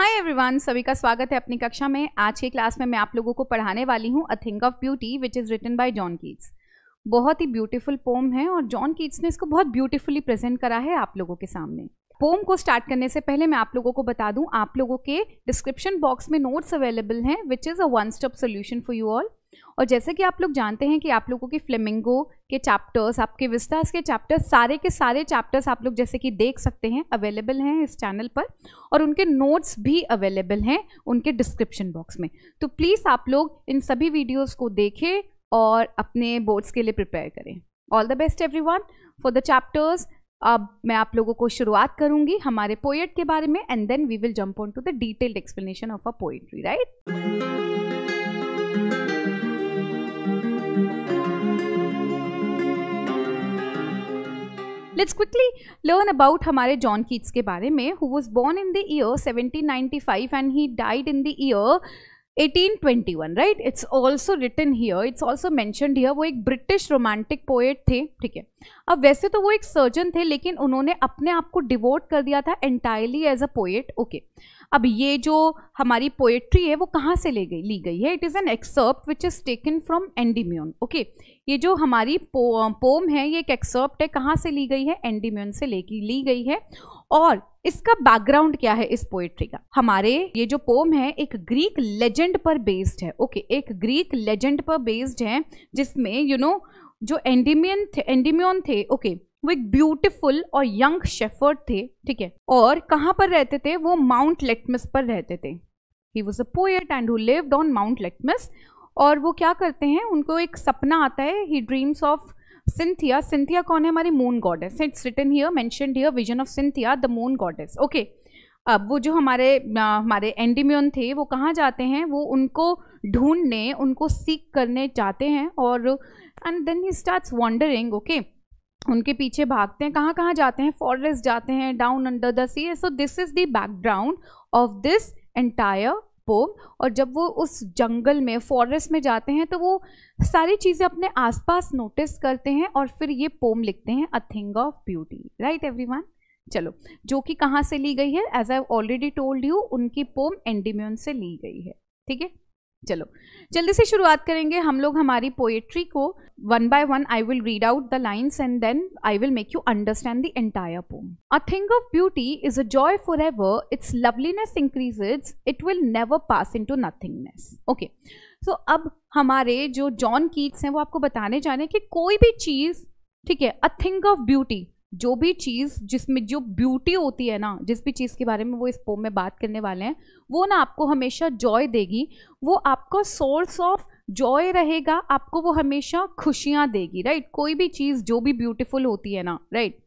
Hi everyone सभी का स्वागत है अपनी कक्षा में आज के क्लास में मैं आप लोगों को पढ़ाने वाली हूँ a thing of beauty which is written by John Keats बहुत ही ब्यूटीफुल पोम है और जॉन कीट्स ने इसको बहुत ब्यूटीफुली प्रेजेंट करा है आप लोगों के सामने पोम को स्टार्ट करने से पहले मैं आप लोगों को बता दूं आप लोगों के डिस्क्रिप्शन बॉक्स में नोट्स अवेलेबल हैं which is a one stop solution for you all और जैसे कि आप लोग जानते हैं कि आप लोगों के फ्लेमिंगो के चैप्टर्स आपके विस्तार के चैप्टर्स सारे के सारे चैप्टर्स आप लोग जैसे कि देख सकते हैं अवेलेबल हैं इस चैनल पर और उनके नोट्स भी अवेलेबल हैं उनके डिस्क्रिप्शन बॉक्स में तो प्लीज़ आप लोग इन सभी वीडियोज़ को देखें और अपने बोर्ड्स के लिए प्रिपेयर करें all the best every one for the chapters अब मैं आप लोगों को शुरुआत करूंगी हमारे पोएट के बारे में and then we will jump on to the detailed explanation of a poetry right let's quickly learn about हमारे जॉन कीट्स के बारे में who was born in the year 1795 and he died in the year 1821 right it's also written here it's also mentioned here वो एक British romantic poet थे ठीक है अब वैसे तो वो एक सर्जन थे लेकिन उन्होंने अपने आप को डिवोट कर दिया था entirely as a poet okay अब ये जो हमारी पोएट्री है वो कहाँ से ले गई ली गई है it is an excerpt which is taken from Endymion okay ये जो हमारी पो, पोम है ये एक एक्सर्प्ट है कहाँ से ली गई है एंडीम्यून से ले ली गई है और इसका बैकग्राउंड क्या है इस पोएट्री का हमारे ये जो पोम है एक ग्रीक लेजेंड पर बेस्ड है ओके एक ग्रीक लेजेंड पर बेस्ड है जिसमें यू you नो know, जो एंडिमियन थे एंडिमियन थे ओके वो एक ब्यूटीफुल और यंग शेफर्ड थे ठीक है और कहाँ पर रहते थे वो माउंट लेटमस पर रहते थे he was a poet and who lived on mount Latmus और वो क्या करते हैं उनको एक सपना आता है he dreams of Cynthia Cynthia कौन है हमारी moon goddess it's written here mentioned here vision of Cynthia the moon goddess okay अब वो जो हमारे आ, हमारे एंडीम्यून थे वो कहाँ जाते हैं वो उनको ढूंढने उनको सीख करने जाते हैं और and then he starts wandering okay उनके पीछे भागते हैं कहाँ कहाँ जाते हैं फॉरेस्ट जाते हैं down under the sea so this is the background of this entire poem और जब वो उस जंगल में फॉरेस्ट में जाते हैं तो वो सारी चीज़ें अपने आसपास नोटिस करते हैं और फिर ये पोम लिखते हैं a thing of beauty right everyone चलो जो कि कहाँ से ली गई है as I already told you उनकी पोम एंडीम्यून से ली गई है ठीक है चलो जल्दी से शुरुआत करेंगे हम लोग हमारी पोएट्री को one by one I will read out the lines and then I will make you understand the entire poem a thing of beauty is a joy forever its loveliness increases it will never pass into nothingness okay so अब हमारे जो John Keats हैं वो आपको बताने जाने कि कोई भी चीज़ ठीक है अ थिंग ऑफ ब्यूटी जो भी चीज़ जिसमें जो ब्यूटी होती है ना जिस भी चीज़ के बारे में वो इस पोम में बात करने वाले हैं वो ना आपको हमेशा जॉय देगी वो आपका सोर्स ऑफ जॉय रहेगा आपको वो हमेशा खुशियाँ देगी राइट कोई भी चीज़ जो भी ब्यूटीफुल होती है ना राइट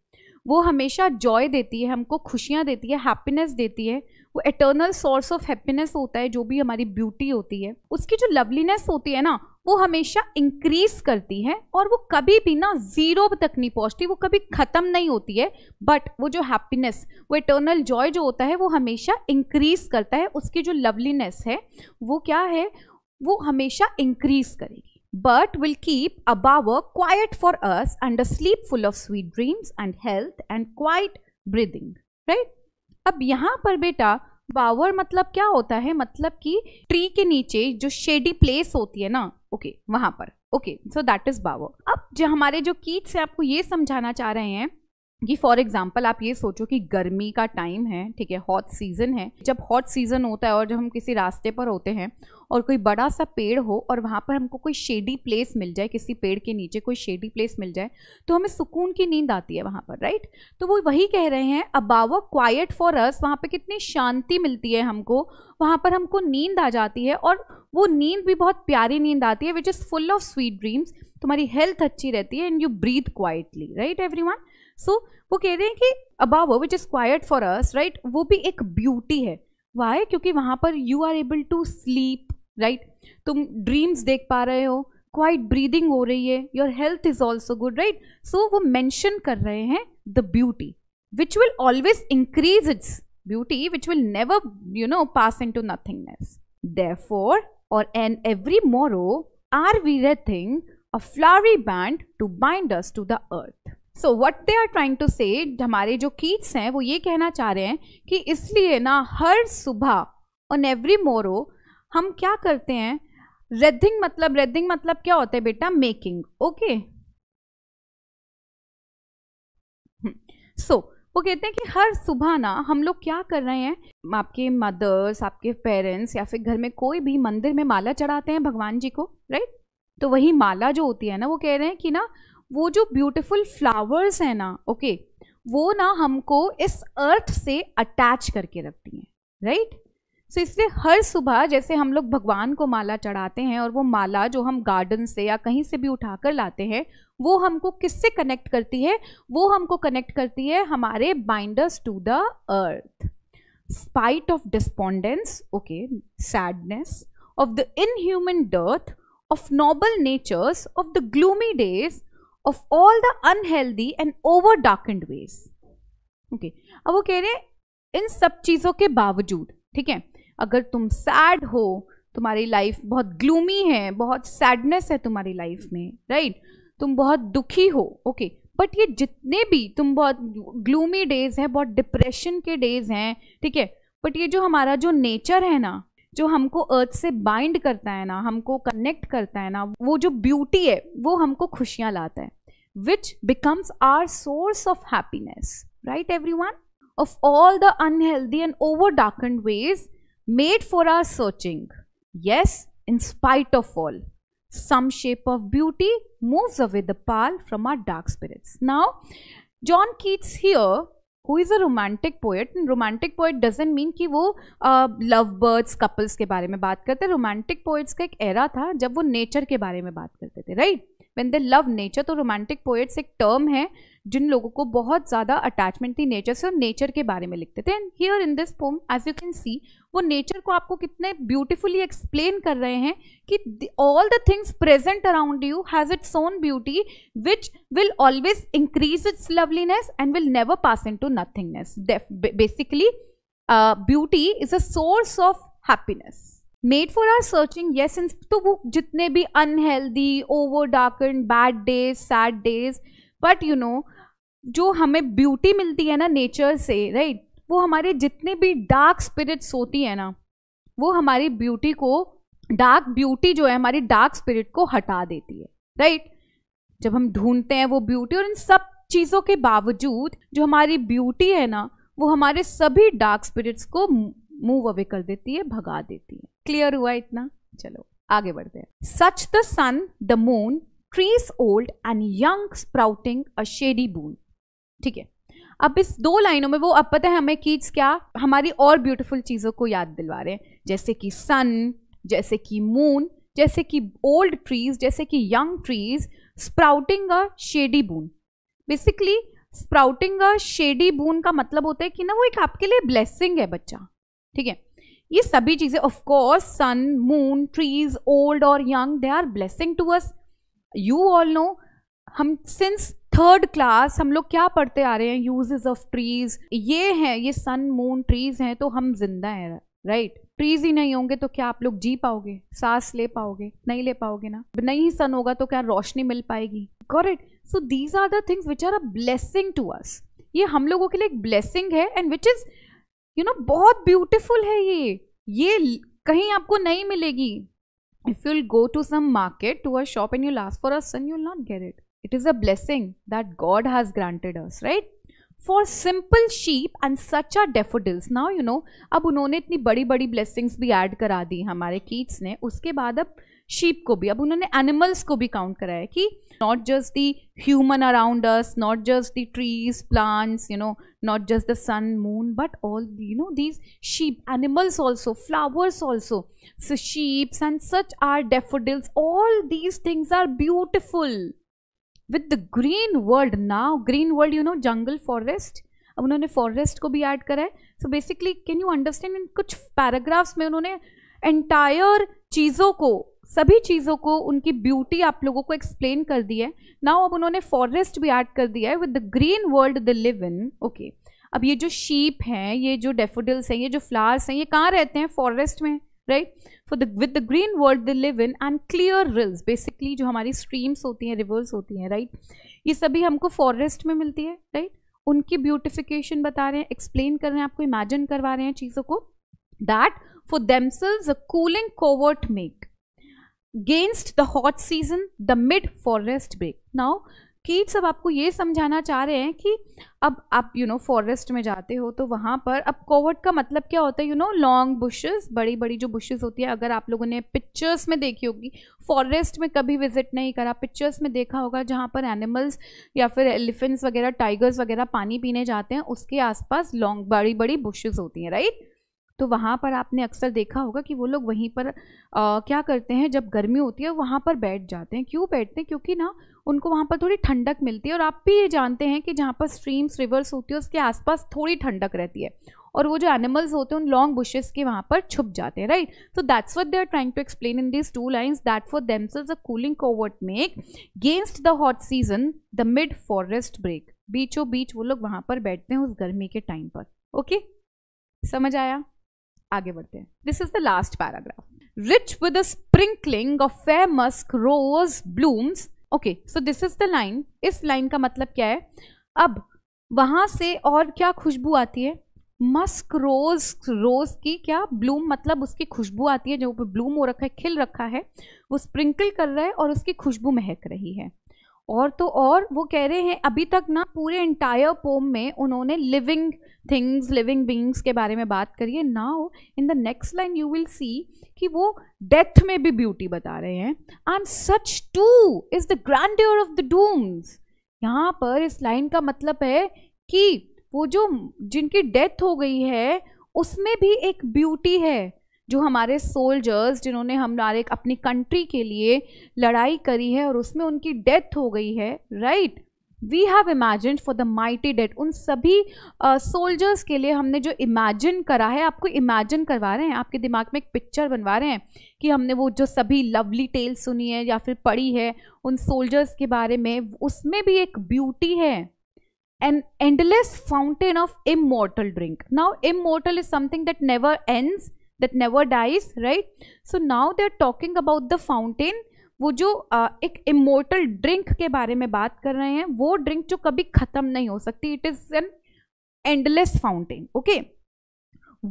वो हमेशा जॉय देती है हमको खुशियाँ देती है हैप्पीनेस देती है वो एटर्नल सोर्स ऑफ हैप्पीनेस होता है जो भी हमारी ब्यूटी होती है उसकी जो लवलीनेस होती है ना वो हमेशा इंक्रीज करती है और वो कभी भी ना ज़ीरो तक नहीं पहुंचती वो कभी ख़त्म नहीं होती है बट वो जो हैप्पीनेस वो इटर्नल जॉय जो होता है वो हमेशा इंक्रीज करता है उसकी जो लवलीनेस है वो क्या है वो हमेशा इंक्रीज करेगी but keep will a quiet for us and a sleep full of sweet dreams and health and quiet breathing right अब यहाँ पर बेटा बावर मतलब क्या होता है मतलब कि ट्री के नीचे जो शेडी प्लेस होती है ना ओके okay, वहां पर okay so that is bower अब जो हमारे जो कीट्स हैं आपको ये समझाना चाह रहे हैं कि फॉर एग्जाम्पल आप ये सोचो कि गर्मी का टाइम है ठीक है हॉट सीज़न है जब हॉट सीज़न होता है और जब हम किसी रास्ते पर होते हैं और कोई बड़ा सा पेड़ हो और वहाँ पर हमको कोई शेडी प्लेस मिल जाए किसी पेड़ के नीचे कोई शेडी प्लेस मिल जाए तो हमें सुकून की नींद आती है वहाँ पर राइट तो वो वही कह रहे हैं अबाव क्वाइट फॉर अस वहाँ पर कितनी शांति मिलती है हमको वहाँ पर हमको नींद आ जाती है और वो नींद भी बहुत प्यारी नींद आती है which is full of sweet dreams तुम्हारी हेल्थ अच्छी रहती है and you breathe quietly right every so वो कह रहे हैं कि above which is quiet for us right वो भी एक ब्यूटी है वाई क्योंकि वहाँ पर you are able to sleep right तुम ड्रीम्स देख पा रहे हो क्वाइट ब्रीदिंग हो रही है your health is also good right so वो मैंशन कर रहे हैं the beauty which will always increase its beauty which will never you know pass into nothingness therefore or and every morrow are we wreathing a flowery band to bind us to the earth. So what they are trying to say हमारे जो Keats हैं वो ये कहना चाह रहे हैं कि इसलिए ना हर सुबह ऑन एवरी मोरो हम क्या करते हैं रेडिंग मतलब रेडिंग मतलब क्या होता है बेटा मेकिंग ओके सो वो कहते हैं कि हर सुबह ना हम लोग क्या कर रहे हैं आपके मदर्स आपके पेरेंट्स या फिर घर में कोई भी मंदिर में माला चढ़ाते हैं भगवान जी को राइट तो वही माला जो होती है ना वो कह रहे हैं कि ना वो जो ब्यूटिफुल फ्लावर्स हैं ना ओके वो ना हमको इस अर्थ से अटैच करके रखती हैं राइट सो so, इसलिए हर सुबह जैसे हम लोग भगवान को माला चढ़ाते हैं और वो माला जो हम गार्डन से या कहीं से भी उठा कर लाते हैं वो हमको किससे कनेक्ट करती है वो हमको कनेक्ट करती है हमारे bind us to the earth spite of despondence okay sadness of the inhuman dearth of natures of the gloomy days of all the unhealthy and over dark and ways okay अब वो कह रहे हैं इन सब चीज़ों के बावजूद ठीक है अगर तुम सैड हो तुम्हारी लाइफ बहुत ग्लूमी है बहुत सैडनेस है तुम्हारी लाइफ में राइट right? तुम बहुत दुखी हो ओके okay. बट ये जितने भी तुम बहुत ग्लूमी डेज हैं बहुत डिप्रेशन के डेज हैं ठीक है बट ये जो हमारा जो नेचर है ना जो हमको अर्थ से बाइंड करता है ना हमको कनेक्ट करता है ना वो जो ब्यूटी है वो हमको खुशियाँ लाता है which becomes our source of happiness right every one of all the unhealthy and over darken ways made for our searching. Yes, in spite of all, some shape of beauty moves away the pall from our dark spirits. Now, John Keats here, who is a romantic poet, and romantic poet doesn't mean कि वो love birds couples के बारे में बात करते romantic poets का एक era था जब वो नेचर के बारे में बात करते थे right when they love nature तो रोमांटिक पोइट्स एक टर्म है जिन लोगों को बहुत ज़्यादा अटैचमेंट थी नेचर से और नेचर के बारे में लिखते थे and here in this poem as you can see वो नेचर को आपको कितने ब्यूटिफुली एक्सप्लेन कर रहे हैं कि all the things present around you has its own beauty which will always increase its loveliness and will never pass into nothingness basically beauty is a source of happiness made for our searching ये since तो वो जितने भी unhealthy over dark and bad days sad days but you know जो हमें beauty मिलती है ना नेचर से राइट right? वो हमारे जितने भी डार्क स्पिरिट्स होती है ना वो हमारी ब्यूटी को डार्क ब्यूटी जो है हमारी डार्क स्पिरिट को हटा देती है राइट right? जब हम ढूंढते हैं वो ब्यूटी और इन सब चीज़ों के बावजूद जो हमारी ब्यूटी है ना वो हमारे सभी डार्क स्पिरिट्स को मूव अवे कर देती है भगा देती है क्लियर हुआ इतना चलो आगे बढ़ते हैं such the sun the moon trees old and young sprouting a shady boon ठीक है अब इस दो लाइनों में वो अब पता है हमें कीट्स क्या हमारी और ब्यूटीफुल चीज़ों को याद दिलवा रहे हैं जैसे कि सन जैसे कि मून जैसे कि ओल्ड ट्रीज जैसे कि young trees sprouting a shady boon basically sprouting a shady boon का मतलब होता है कि ना वो एक आपके लिए ब्लेसिंग है बच्चा ठीक है ये सभी चीज़ें of course sun moon trees old और young they are blessing to us you all know हम सिंस थर्ड क्लास हम लोग क्या पढ़ते आ रहे हैं यूजेस ऑफ ट्रीज ये हैं ये सन मून ट्रीज हैं तो हम जिंदा हैं राइट ट्रीज ही नहीं होंगे तो क्या आप लोग जी पाओगे सांस ले पाओगे नहीं ले पाओगे ना नहीं सन होगा तो क्या रोशनी मिल पाएगी got it so these are the things which are a blessing to us ये हम लोगों के लिए एक ब्लेसिंग है and which is you know बहुत ब्यूटिफुल है ये ये कहीं आपको नहीं मिलेगी if you'll go to some market to a shop and you'll ask for a son you'll not get it it is a blessing that god has granted us right for simple sheep and such are daffodils now you know अब उन्होंने इतनी बड़ी बड़ी blessings भी add करा दी हमारे Keats ने उसके बाद अब शीप को भी अब उन्होंने एनिमल्स को भी काउंट कराया कि not just the human around us not just the trees plants you know not just the sun moon but all you know these sheep animals also flowers also sheeps and such are daffodils all these things are beautiful with the green world now green world you know जंगल forest अब उन्होंने forest को भी add करा है so basically can you understand इन कुछ paragraphs में उन्होंने एंटायर चीज़ों को सभी चीज़ों को उनकी ब्यूटी आप लोगों को एक्सप्लेन कर दी है नाउ अब उन्होंने फॉरेस्ट भी ऐड कर दिया है with the green world they live in okay अब ये जो शीप हैं ये जो डेफोडिल्स हैं ये जो फ्लावर्स हैं ये कहाँ रहते हैं फॉरेस्ट में right for the with the green world they live in and clear rills basically जो हमारी स्ट्रीम्स होती हैं रिवर्स होती हैं राइट right? ये सभी हमको फॉरेस्ट में मिलती है राइट right? उनकी ब्यूटिफिकेशन बता रहे हैं एक्सप्लेन कर रहे हैं आपको इमेजिन करवा रहे हैं चीज़ों को that for themselves a cooling covert make gainst the hot season the mid forest brake now kids अब आपको ये समझाना चाह रहे हैं कि अब आप यू नो फॉरेस्ट में जाते हो तो वहाँ पर अब कोवर्ट का मतलब क्या होता है यू नो लॉन्ग बुशेस बड़ी बड़ी जो बुशेस होती है अगर आप लोगों ने पिक्चर्स में देखी होगी फॉरेस्ट में कभी विजिट नहीं करा पिक्चर्स में देखा होगा जहाँ पर एनिमल्स या फिर एलिफेंट्स वगैरह टाइगर्स वगैरह पानी पीने जाते हैं उसके आसपास लॉन्ग बड़ी बड़ी बुशेज होती हैं राइट तो वहाँ पर आपने अक्सर देखा होगा कि वो लोग वहीं पर आ, क्या करते हैं जब गर्मी होती है वहाँ पर बैठ जाते हैं क्यों बैठते हैं क्योंकि ना उनको वहाँ पर थोड़ी ठंडक मिलती है और आप भी ये जानते हैं कि जहाँ पर स्ट्रीम्स रिवर्स होती है उसके आसपास थोड़ी ठंडक रहती है और वो जो एनिमल्स होते हैं उन लॉन्ग बुशेस के वहाँ पर छुप जाते हैं right so that's what they are trying to explain in this two lines that for themselves a cooling covert make gainst the hot season the mid forest brake बीचों बीच वो लोग वहाँ पर बैठते हैं उस गर्मी के टाइम पर ओके समझ आया आगे बढ़ते हैं this is the last paragraph rich with sprinkling of famous rose blooms okay so this is the line इस लाइन का मतलब क्या है अब वहां से और क्या खुशबू आती है मस्क रोज रोज की क्या ब्लूम मतलब उसकी खुशबू आती है जो ब्लूम हो रखा है खिल रखा है वो स्प्रिंकल कर रहा है और उसकी खुशबू महक रही है और तो और वो कह रहे हैं अभी तक ना पूरे इंटायर पोम में उन्होंने लिविंग थिंग्स लिविंग बींग्स के बारे में बात करी है now in the next line you will see कि वो डेथ में भी ब्यूटी बता रहे हैं and such too is the grand of the dooms यहाँ पर इस लाइन का मतलब है कि वो जो जिनकी डेथ हो गई है उसमें भी एक ब्यूटी है जो हमारे सोल्जर्स जिन्होंने हमारे अपनी कंट्री के लिए लड़ाई करी है और उसमें उनकी डेथ हो गई है right we have imagine for the mighty dead उन सभी सोल्जर्स uh, के लिए हमने जो इमेजिन करा है आपको इमेजिन करवा रहे हैं आपके दिमाग में एक पिक्चर बनवा रहे हैं कि हमने वो जो सभी लवली टेल सुनी है या फिर पढ़ी है उन सोल्जर्स के बारे में उसमें भी एक ब्यूटी है an endless fountain of immortal drink now immortal is something that never ends never dies right so now they are talking about the fountain वो जो एक इमोटल ड्रिंक के बारे में बात कर रहे हैं वो ड्रिंक जो कभी ख़त्म नहीं हो सकती it is an endless fountain okay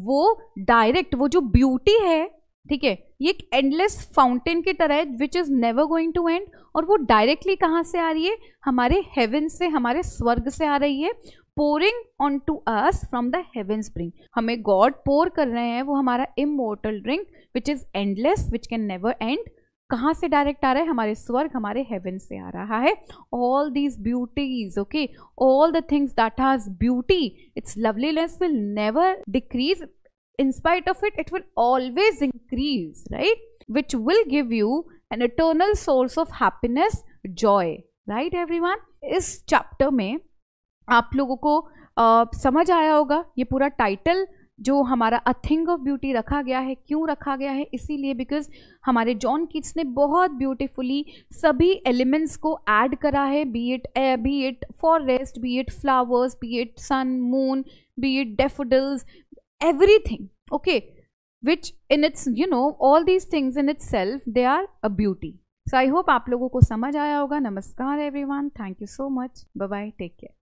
वो डायरेक्ट वो जो ब्यूटी है ठीक है ये एक एंडलेस फाउंटेन की तरह है which is never going to end और वो डायरेक्टली कहाँ से आ रही है हमारे हेवन से हमारे स्वर्ग से आ रही है pouring on to us from the heaven spring हमें गॉड पोर कर रहे हैं वो हमारा immortal drink which is endless which can never end कहाँ से डायरेक्ट आ रहा है हमारे स्वर्ग हमारे हेवन से आ रहा है all these beauties okay all the things that has beauty its loveliness will never decrease in spite of it it will always increase, right? Which will give you an eternal source of happiness, joy, right, everyone? इस chapter में आप लोगों को आ, समझ आया होगा ये पूरा टाइटल जो हमारा अ थिंग ऑफ ब्यूटी रखा गया है क्यों रखा गया है इसीलिए बिकॉज हमारे जॉन किट्स ने बहुत ब्यूटीफुली सभी एलिमेंट्स को ऐड करा है be it a be it forest be it flowers be it sun moon be it daffodils everything okay which in its you know all these things in itself they are a beauty so I hope आप लोगों को समझ आया होगा नमस्कार one thank you so much bye take care